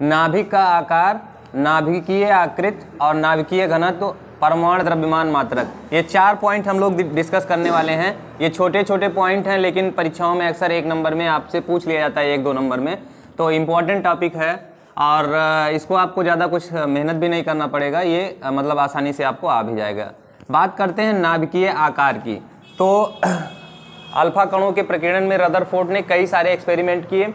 नाभिक का आकार नाभिकीय आकृत और नाभिकीय घनत्व परमाणु द्रव्यमान मात्रक ये चार पॉइंट हम लोग डिस्कस करने वाले हैं ये छोटे छोटे पॉइंट हैं लेकिन परीक्षाओं में अक्सर एक नंबर में आपसे पूछ लिया जाता है एक दो नंबर में तो इम्पॉर्टेंट टॉपिक है और इसको आपको ज़्यादा कुछ मेहनत भी नहीं करना पड़ेगा ये मतलब आसानी से आपको आ भी जाएगा बात करते हैं नाभिकीय आकार की तो अल्फा कणों के प्रकीर्णन में रदर ने कई सारे एक्सपेरिमेंट किए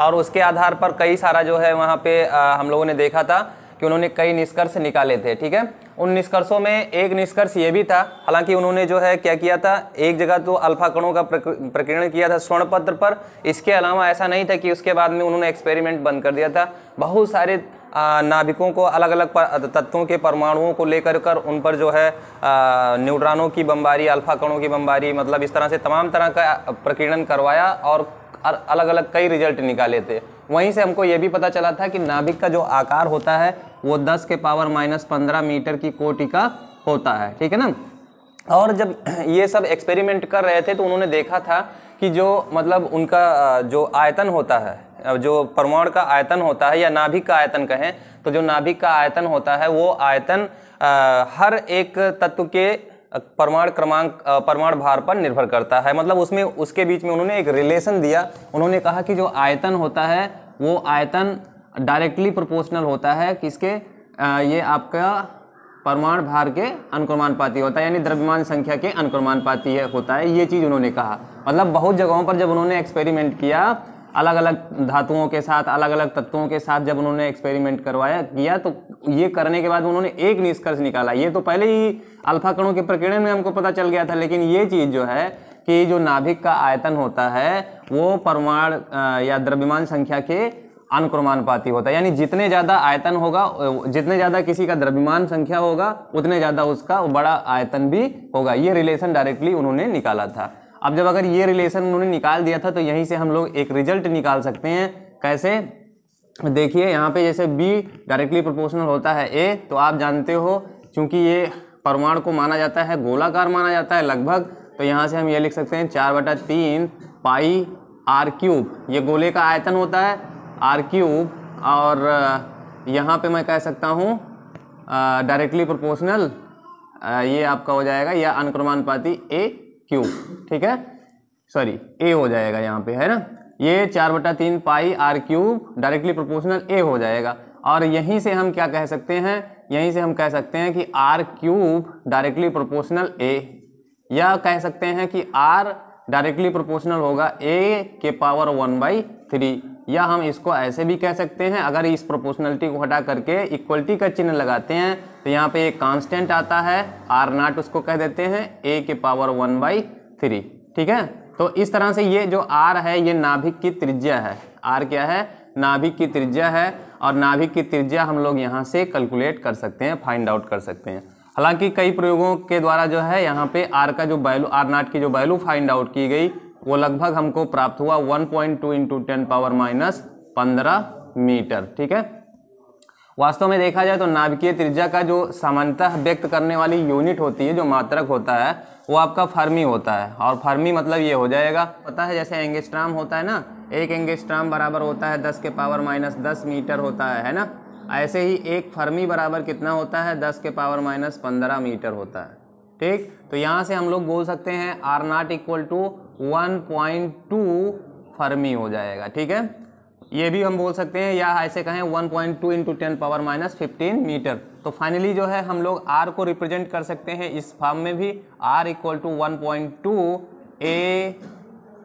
और उसके आधार पर कई सारा जो है वहाँ पे हम लोगों ने देखा था कि उन्होंने कई निष्कर्ष निकाले थे ठीक है उन निष्कर्षों में एक निष्कर्ष ये भी था हालांकि उन्होंने जो है क्या किया था एक जगह तो अल्फा कणों का प्रकीर्ण किया था स्वर्ण पत्र पर इसके अलावा ऐसा नहीं था कि उसके बाद में उन्होंने एक्सपेरिमेंट बंद कर दिया था बहुत सारे नाभिकों को अलग अलग तत्वों के परमाणुओं को लेकर कर उन पर जो है न्यूट्रॉनों की बमबारी अल्फा कणों की बमबारी मतलब इस तरह से तमाम तरह का प्रकीर्णन करवाया और अलग अलग कई रिजल्ट निकाले थे वहीं से हमको ये भी पता चला था कि नाभिक का जो आकार होता है वो 10 के पावर माइनस पंद्रह मीटर की कोटि का होता है ठीक है ना और जब ये सब एक्सपेरिमेंट कर रहे थे तो उन्होंने देखा था कि जो मतलब उनका जो आयतन होता है जो परमाणु का आयतन होता है या नाभिक का आयतन कहें तो जो नाभिक का आयतन होता है वो आयतन हर एक तत्व के परमाणु क्रमांक परमाणु भार पर निर्भर करता है मतलब उसमें उसके बीच में उन्होंने एक रिलेशन दिया उन्होंने कहा कि जो आयतन होता है वो आयतन डायरेक्टली प्रोपोर्शनल होता है किसके ये आपका परमाणु भार के अनुक्रमानुपाती होता है यानी द्रव्यमान संख्या के अनुक्रमानुपाती होता है ये चीज़ उन्होंने कहा मतलब बहुत जगहों पर जब उन्होंने एक्सपेरिमेंट किया अलग अलग धातुओं के साथ अलग अलग तत्वों के साथ जब उन्होंने एक्सपेरिमेंट करवाया किया तो ये करने के बाद उन्होंने एक निष्कर्ष निकाला ये तो पहले ही अल्फा कणों के प्रकीर्णन में हमको पता चल गया था लेकिन ये चीज़ जो है कि जो नाभिक का आयतन होता है वो परमाण या द्रव्यमान संख्या के अनुक्रमानुपाती होता है यानी जितने ज़्यादा आयतन होगा जितने ज़्यादा किसी का द्रव्यमान संख्या होगा उतने ज़्यादा उसका बड़ा आयतन भी होगा ये रिलेशन डायरेक्टली उन्होंने निकाला था अब जब अगर ये रिलेशन उन्होंने निकाल दिया था तो यहीं से हम लोग एक रिजल्ट निकाल सकते हैं कैसे देखिए यहाँ पे जैसे बी डायरेक्टली प्रोपोर्शनल होता है ए तो आप जानते हो चूँकि ये परमाणु को माना जाता है गोलाकार माना जाता है लगभग तो यहाँ से हम ये लिख सकते हैं चार बटा तीन पाई आर क्यूब ये गोले का आयतन होता है आर क्यूब और यहाँ पे मैं कह सकता हूँ डायरेक्टली प्रोपोर्शनल ये आपका हो जाएगा या अनुक्रमानुपाती ए क्यू ठीक है सॉरी ए हो जाएगा यहाँ पे है ना ये चार बटा तीन pi R cube directly proportional A हो जाएगा और यहीं से हम क्या कह सकते हैं यहीं से हम कह सकते हैं कि R cube directly proportional A या कह सकते हैं कि आर डायरेक्टली प्रोपोर्शनल होगा ए के पावर वन बाई थ्री या हम इसको ऐसे भी कह सकते हैं अगर इस प्रोपोर्शनलिटी को हटा करके इक्वलिटी का चिन्ह लगाते हैं तो यहाँ पे एक कांस्टेंट आता है आर नाट उसको कह देते हैं ए के पावर वन बाई थ्री ठीक है तो इस तरह से ये जो आर है ये नाभिक की त्रिज्या है आर क्या है नाभिक की त्रिज्या है और नाभिक की त्रिज्या हम लोग यहाँ से कैलकुलेट कर सकते हैं फाइंड आउट कर सकते हैं हालांकि कई प्रयोगों के द्वारा जो है यहाँ पे आर का जो वैल्यू आर नाट की जो वैल्यू फाइंड आउट की गई वो लगभग हमको प्राप्त हुआ 1.2 point two into ten power minus पंद्रह मीटर ठीक है वास्तव में देखा जाए तो नाभिकीय त्रिज्या का जो सामान्यतः व्यक्त करने वाली यूनिट होती है जो मात्रक होता है वो आपका फर्मी होता है और फर्मी मतलब ये हो जाएगा पता है जैसे एंगेस्ट्राम होता है ना एक एंगेस्ट्राम बराबर होता है दस के पावर माइनस दस मीटर होता है है ना ऐसे ही एक फर्मी बराबर कितना होता है दस के पावर माइनस पंद्रह मीटर होता है ठीक तो यहाँ से हम लोग बोल सकते हैं R nought equal to 1.2 fermi हो जाएगा ठीक है ये भी हम बोल सकते हैं या ऐसे कहें 1.2 point two into ten power minus fifteen metre तो फाइनली जो है हम लोग आर को रिप्रेजेंट कर सकते हैं इस फॉर्म में भी R equal to one point two A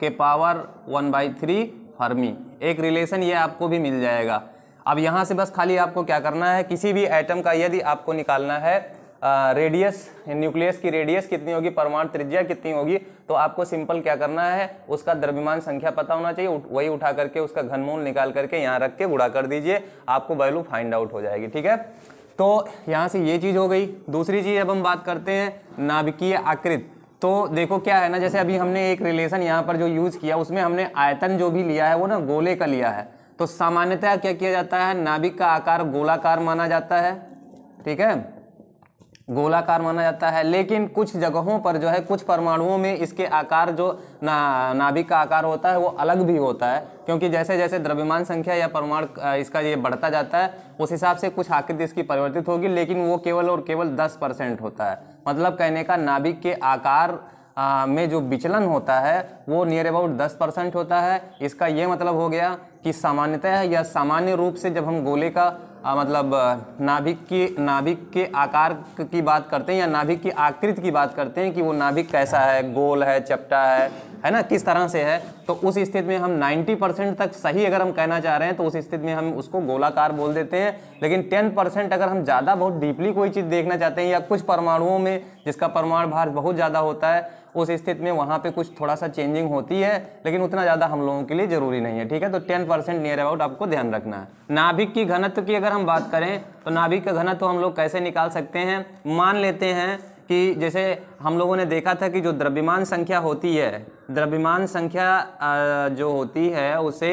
के power one by three fermi एक रिलेशन ये आपको भी मिल जाएगा अब यहाँ से बस खाली आपको क्या करना है किसी भी आइटम का यदि आपको निकालना है रेडियस न्यूक्लियस की रेडियस कितनी होगी परमाणु त्रिज्या कितनी होगी तो आपको सिंपल क्या करना है उसका द्रव्यमान संख्या पता होना चाहिए उठ, वही उठा करके उसका घनमूल निकाल करके यहाँ रख के गुड़ा कर दीजिए आपको वैल्यू फाइंड आउट हो जाएगी ठीक है तो यहाँ से ये चीज़ हो गई दूसरी चीज़ अब हम बात करते हैं नाभिकीय आकृत तो देखो क्या है ना जैसे अभी हमने एक रिलेशन यहाँ पर जो यूज़ किया उसमें हमने आयतन जो भी लिया है वो ना गोले का लिया है तो सामान्यतः क्या किया जाता है नाभिक का आकार गोलाकार माना जाता है ठीक है गोलाकार माना जाता है लेकिन कुछ जगहों पर जो है कुछ परमाणुओं में इसके आकार जो ना नाभिक का आकार होता है वो अलग भी होता है क्योंकि जैसे जैसे द्रव्यमान संख्या या परमाणु इसका ये बढ़ता जाता है उस हिसाब से कुछ आकृति इसकी परिवर्तित होगी लेकिन वो केवल और केवल दस परसेंट होता है मतलब कहने का नाभिक के आकार आ, में जो विचलन होता है वो नियर अबाउट दस परसेंट होता है इसका ये मतलब हो गया कि सामान्यतः या सामान्य रूप से जब हम गोले का आ, मतलब नाभिक की नाभिक के आकार की बात करते हैं या नाभिक की आकृति की बात करते हैं कि वो नाभिक कैसा है गोल है चपटा है है ना किस तरह से है तो उस स्थिति में हम 90 परसेंट तक सही अगर हम कहना चाह रहे हैं तो उस स्थिति में हम उसको गोलाकार बोल देते हैं लेकिन 10 परसेंट अगर हम ज़्यादा बहुत डीपली कोई चीज़ देखना चाहते हैं या कुछ परमाणुओं में जिसका परमाणु भार बहुत ज़्यादा होता है उस स्थिति में वहाँ पे कुछ थोड़ा सा चेंजिंग होती है लेकिन उतना ज़्यादा हम लोगों के लिए ज़रूरी नहीं है ठीक है तो टेन परसेंट नियर अबाउट आपको ध्यान रखना है नाभिक की घनत्व की अगर हम बात करें तो नाभिक का घनत्व हम लोग कैसे निकाल सकते हैं मान लेते हैं कि जैसे हम लोगों ने देखा था कि जो द्रव्यमान संख्या होती है द्रव्यमान संख्या जो होती है उसे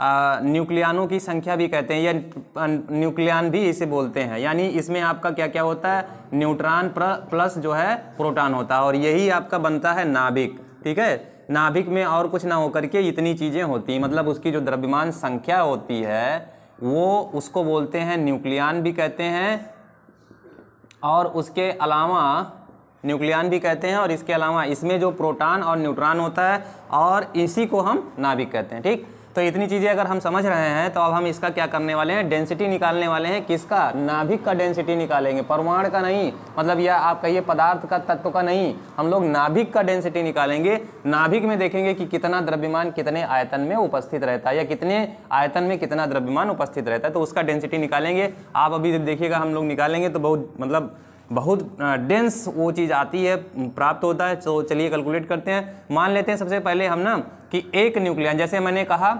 न्यूक्लियानों की संख्या भी कहते हैं या न्यूक्लियान भी इसे बोलते हैं यानी इसमें आपका क्या क्या होता है न्यूट्रॉन प्लस जो है प्रोटॉन होता है और यही आपका बनता है नाभिक ठीक है नाभिक में और कुछ ना होकर के इतनी चीज़ें होती हैं मतलब उसकी जो द्रव्यमान संख्या होती है वो उसको बोलते हैं न्यूक्लियान भी कहते हैं और उसके अलावा न्यूक्लियान भी कहते हैं और इसके अलावा इसमें जो प्रोटॉन और न्यूट्रॉन होता है और इसी को हम नाभिक कहते हैं ठीक तो इतनी चीज़ें अगर हम समझ रहे हैं तो अब हम इसका क्या करने वाले हैं डेंसिटी निकालने वाले हैं किसका नाभिक का डेंसिटी निकालेंगे परमाणु का नहीं मतलब यह आप कहिए पदार्थ का तत्व का नहीं हम लोग नाभिक का डेंसिटी निकालेंगे नाभिक में देखेंगे कि कितना द्रव्यमान कितने आयतन में उपस्थित रहता है या कितने आयतन में कितना द्रव्यमान उपस्थित रहता है तो उसका डेंसिटी निकालेंगे आप अभी देखिएगा हम लोग निकालेंगे तो बहुत मतलब बहुत डेंस वो चीज़ आती है प्राप्त होता है तो चलिए कैलकुलेट करते हैं मान लेते हैं सबसे पहले हम ना कि एक न्यूक्लियन जैसे मैंने कहा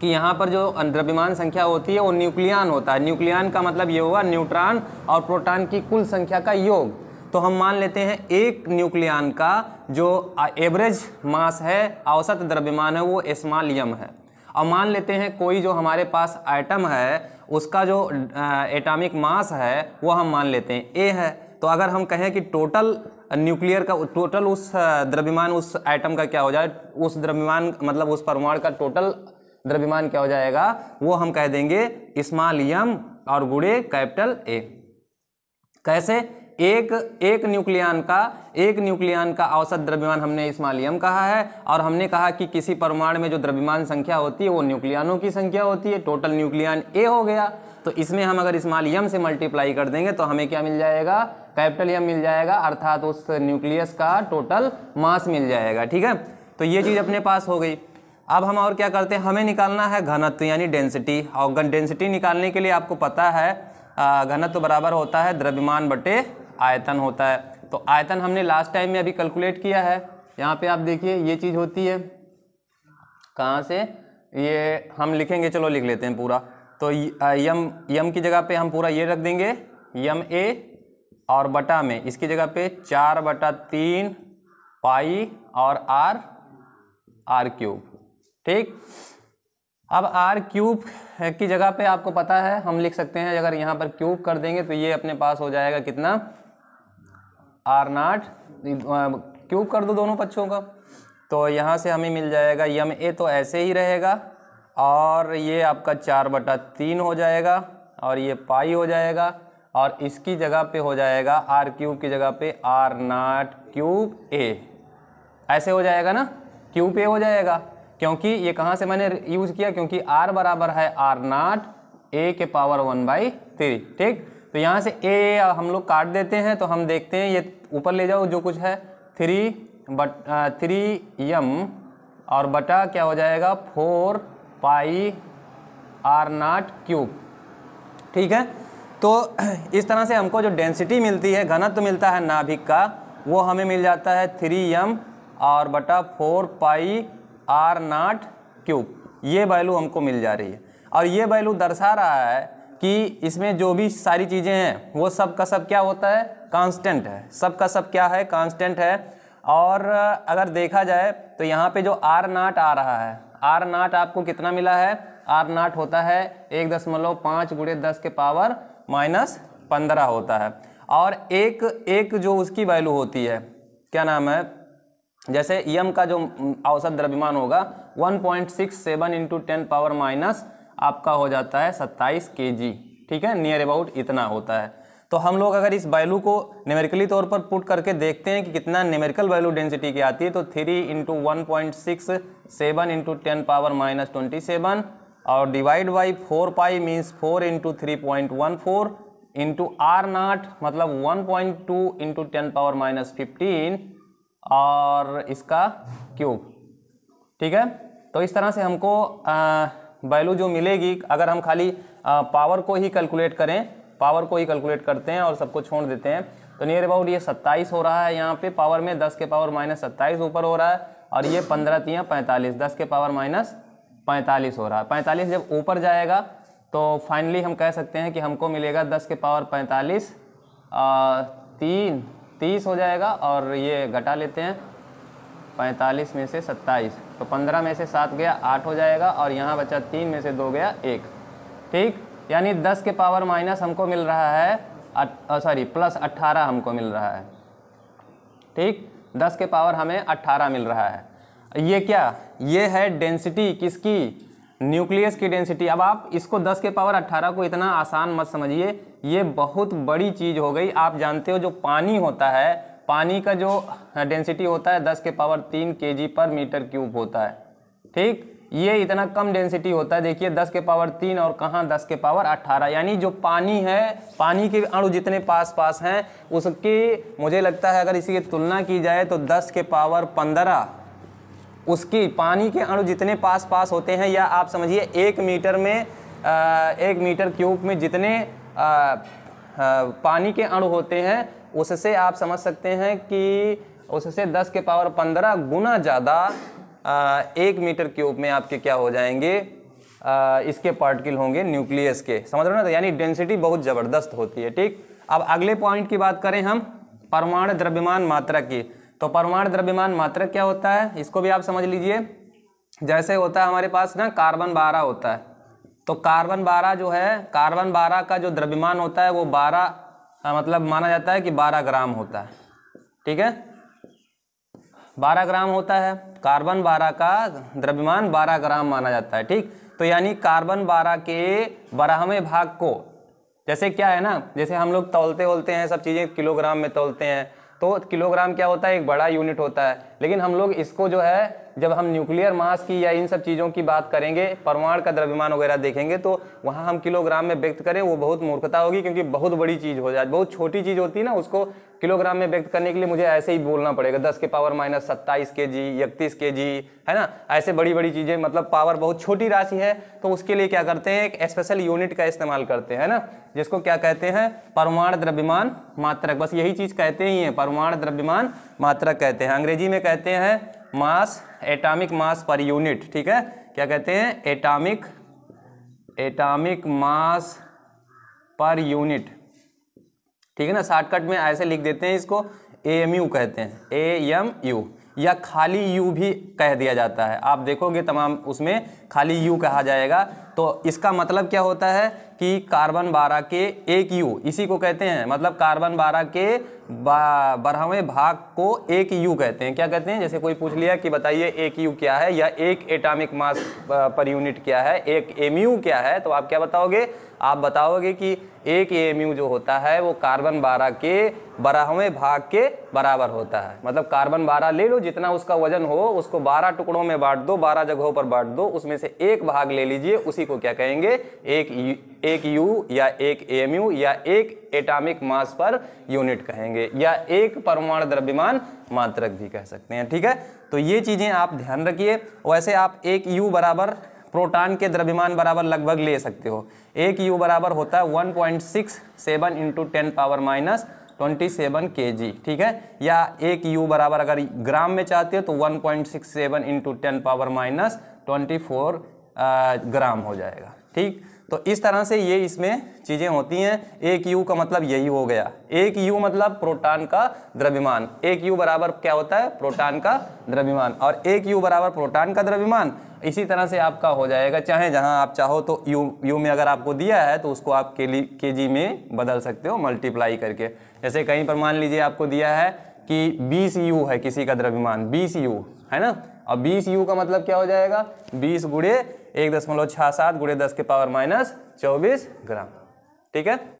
कि यहाँ पर जो द्रव्यमान संख्या होती है वो न्यूक्लियन होता है न्यूक्लियन का मतलब ये होगा न्यूट्रॉन और प्रोटॉन की कुल संख्या का योग तो हम मान लेते हैं एक न्यूक्लियन का जो एवरेज मास है औसत द्रव्यमान है वो स्मॉल यम है और मान लेते हैं कोई जो हमारे पास आइटम है उसका जो एटॉमिक मास है वो हम मान लेते हैं ए है तो अगर हम कहें कि टोटल न्यूक्लियर का टोटल उस द्रव्यमान उस आइटम का क्या हो जाए उस द्रव्यमान मतलब उस परमाणु का टोटल द्रव्यमान क्या हो जाएगा वो हम कह देंगे स्मॉल यम और गुड़े कैपिटल ए कैसे एक एक न्यूक्लियन का एक न्यूक्लियन का औसत द्रव्यमान हमने मालियम कहा है और हमने कहा कि किसी परमाणु में जो द्रव्यमान संख्या होती है वो न्यूक्लियनों की संख्या होती है टोटल न्यूक्लियन ए हो गया तो इसमें हम अगर मालियम से मल्टीप्लाई कर देंगे तो हमें क्या मिल जाएगा कैपिटल यम मिल जाएगा अर्थात उस न्यूक्लियस का टोटल मास मिल जाएगा ठीक है तो ये चीज़ अपने पास हो गई अब हम और क्या करते हैं हमें निकालना है घनत्व यानी डेंसिटी और डेंसिटी निकालने के लिए आपको पता है घनत्व बराबर होता है द्रव्यमान बटे आयतन होता है तो आयतन हमने लास्ट टाइम में अभी कैलकुलेट किया है यहाँ पे आप देखिए ये चीज़ होती है कहाँ से ये हम लिखेंगे चलो लिख लेते हैं पूरा तो यम यम की जगह पे हम पूरा ये रख देंगे यम ए और बटा में इसकी जगह पे चार बटा तीन पाई और आर आर क्यूब ठीक अब आर क्यूब की जगह पे आपको पता है हम लिख सकते हैं अगर यहाँ पर क्यूब कर देंगे तो ये अपने पास हो जाएगा कितना आर नाट क्यूब कर दो दोनों पक्षों का तो यहाँ से हमें मिल जाएगा यम ए तो ऐसे ही रहेगा और ये आपका चार बटा तीन हो जाएगा और ये पाई हो जाएगा और इसकी जगह पे हो जाएगा आर क्यूब की जगह पे आर नाट क्यूब ए ऐसे हो जाएगा ना क्यूब ए हो जाएगा क्योंकि ये कहाँ से मैंने यूज़ किया क्योंकि आर बराबर है आर नाट ए के पावर वन बाई थ्री ठीक तो यहाँ से ए हम लोग काट देते हैं तो हम देखते हैं ये ऊपर ले जाओ जो कुछ है थ्री बट थ्री यम और बटा क्या हो जाएगा four pi R nought cube ठीक है तो इस तरह से हमको जो डेंसिटी मिलती है घनत्व तो मिलता है नाभिक का वो हमें मिल जाता है थ्री यम और बटा four pi R nought cube ये वैल्यू हमको मिल जा रही है और ये वैल्यू दर्शा रहा है कि इसमें जो भी सारी चीज़ें हैं वो सब का सब क्या होता है कांस्टेंट है सब का सब क्या है कांस्टेंट है और अगर देखा जाए तो यहाँ पे जो आर नाट आ रहा है आर नाट आपको कितना मिला है आर नाट होता है एक दशमलव पाँच गुड़े दस के पावर माइनस पंद्रह होता है और एक एक जो उसकी वैल्यू होती है क्या नाम है जैसे यम का जो औसत द्रव्यमान होगा one point six seven into ten power minus आपका हो जाता है सत्ताईस के ठीक है नियर अबाउट इतना होता है तो हम लोग अगर इस वैल्यू को न्यूमेरिकली तौर पर पुट करके देखते हैं कि कितना न्यूमेरिकल वैल्यू डेंसिटी की आती है तो three into one point six seven into ten power minus twenty seven और divide by four pi means four into three point one four into R nought मतलब one point two into ten power minus fifteen और इसका cube ठीक है तो इस तरह से हमको आ, वैल्यू जो मिलेगी अगर हम खाली पावर को ही कैलकुलेट करें पावर को ही कैलकुलेट करते हैं और सबको छोड़ देते हैं तो नियर अबाउट ये सत्ताईस हो रहा है यहाँ पे पावर में दस के पावर माइनस सत्ताईस ऊपर हो रहा है और ये पंद्रह तिया पैंतालीस दस के पावर माइनस पैंतालीस हो रहा है पैंतालीस जब ऊपर जाएगा तो फाइनली हम कह सकते हैं कि हमको मिलेगा दस के पावर पैंतालीस तीन तीस हो जाएगा और ये घटा लेते हैं पैंतालीस में से सत्ताईस तो पंद्रह में से सात गया आठ हो जाएगा और यहाँ बचा तीन में से दो गया एक ठीक यानी दस के पावर माइनस हमको मिल रहा है सॉरी प्लस अट्ठारह हमको मिल रहा है ठीक दस के पावर हमें अट्ठारह मिल रहा है ये क्या ये है डेंसिटी किसकी न्यूक्लियस की डेंसिटी अब आप इसको दस के पावर अट्ठारह को इतना आसान मत समझिए ये बहुत बड़ी चीज़ हो गई आप जानते हो जो पानी होता है पानी का जो डेंसिटी होता है दस के पावर तीन के पर मीटर क्यूब होता है ठीक ये इतना कम डेंसिटी होता है देखिए दस के पावर तीन और कहाँ दस के पावर अट्ठारह यानी जो पानी है पानी के अणु जितने पास पास हैं उसके मुझे लगता है अगर इसी की तुलना की जाए तो दस के पावर पंद्रह उसकी पानी के अणु जितने पास पास होते हैं या आप समझिए एक मीटर में आ, एक मीटर क्यूब में जितने आ, आ, पानी के अणु होते हैं उससे आप समझ सकते हैं कि उससे दस के पावर पंद्रह गुना ज़्यादा एक मीटर क्यूब में आपके क्या हो जाएंगे आ, इसके पार्टिकल होंगे न्यूक्लियस के समझ रहे हो ना तो यानी डेंसिटी बहुत ज़बरदस्त होती है ठीक अब अगले पॉइंट की बात करें हम परमाणु द्रव्यमान मात्रा की तो परमाणु द्रव्यमान मात्रा क्या होता है इसको भी आप समझ लीजिए जैसे होता है हमारे पास ना कार्बन बारह होता है तो कार्बन बारह जो है कार्बन बारह का जो द्रव्यमान होता है वो बारह आ, हाँ, मतलब माना जाता है कि बारह ग्राम होता है ठीक है बारह ग्राम होता है कार्बन बारह का द्रव्यमान बारह ग्राम माना जाता है ठीक तो यानी कार्बन बारह के बारहवें भाग को जैसे क्या है ना जैसे हम लोग तोलते वोलते हैं सब चीज़ें किलोग्राम में तोलते हैं तो किलोग्राम क्या होता है एक बड़ा यूनिट होता है लेकिन हम लोग इसको जो है जब हम न्यूक्लियर मास की या इन सब चीज़ों की बात करेंगे परमाणु का द्रव्यमान वगैरह देखेंगे तो वहाँ हम किलोग्राम में व्यक्त करें वो बहुत मूर्खता होगी क्योंकि बहुत बड़ी चीज़ हो जाए बहुत छोटी चीज़ होती है ना उसको किलोग्राम में व्यक्त करने के लिए मुझे ऐसे ही बोलना पड़ेगा दस के पावर माइनस सत्ताईस के जी इकतीस के जी है ना ऐसे बड़ी बड़ी चीज़ें मतलब पावर बहुत छोटी राशि है तो उसके लिए क्या करते हैं एक स्पेशल यूनिट का इस्तेमाल करते हैं ना जिसको क्या कहते हैं परमाणु द्रव्यमान मात्रक बस यही चीज़ कहते ही हैं परमाणु द्रव्यमान मात्रक कहते हैं अंग्रेजी में कहते हैं mass atomic mass per unit ठीक है क्या कहते हैं atomic atomic mass per unit ठीक है ना शॉर्टकट में ऐसे लिख देते हैं इसको ए एम यू कहते हैं ए एम यू या खाली यू भी कह दिया जाता है आप देखोगे तमाम उसमें खाली यू कहा जाएगा तो इसका मतलब क्या होता है कि कार्बन बारह के एक यू इसी को कहते हैं मतलब कार्बन बारह के बारहवें भाग को एक यू कहते हैं क्या कहते हैं जैसे कोई पूछ लिया कि बताइए एक यू क्या है या एक एटॉमिक मास पर यूनिट क्या है एक एम यू क्या है तो आप क्या बताओगे आप बताओगे कि एक एम यू जो होता है वो कार्बन बारह के बारहवें भाग के बराबर होता है मतलब कार्बन बारह ले लो जितना उसका वजन हो उसको बारह टुकड़ों में बांट दो बारह जगहों पर बांट दो उसमें से एक भाग ले लीजिए उसी को क्या कहेंगे एक यू, एक यू या एक एम यू या एक एटामिक मास पर यूनिट कहेंगे होंगे या एक परमाणु द्रव्यमान मात्रक भी कह सकते हैं ठीक है तो ये चीज़ें आप ध्यान रखिए वैसे आप एक यू बराबर प्रोटॉन के द्रव्यमान बराबर लगभग ले सकते हो एक यू बराबर होता है one point six seven into ten power minus twenty seven K G ठीक है या एक यू बराबर अगर ग्राम में चाहते हो तो one point six seven into ten power minus twenty four gram हो जाएगा ठीक तो इस तरह से ये इसमें चीज़ें होती हैं एक यू का मतलब यही हो गया एक यू मतलब प्रोटॉन का द्रव्यमान एक यू बराबर क्या होता है प्रोटॉन का द्रव्यमान और एक यू बराबर प्रोटॉन का द्रव्यमान इसी तरह से आपका हो जाएगा चाहे जहां आप चाहो तो यू यू में अगर आपको दिया है तो उसको आप के, के जी में बदल सकते हो मल्टीप्लाई करके जैसे कहीं पर मान लीजिए आपको दिया है कि बीस यू है किसी का द्रव्यमान बीस यू है ना अब बीस यू का मतलब क्या हो जाएगा बीस गुड़े एक दशमलव छः सात गुड़े दस के पावर माइनस चौबीस ग्राम ठीक है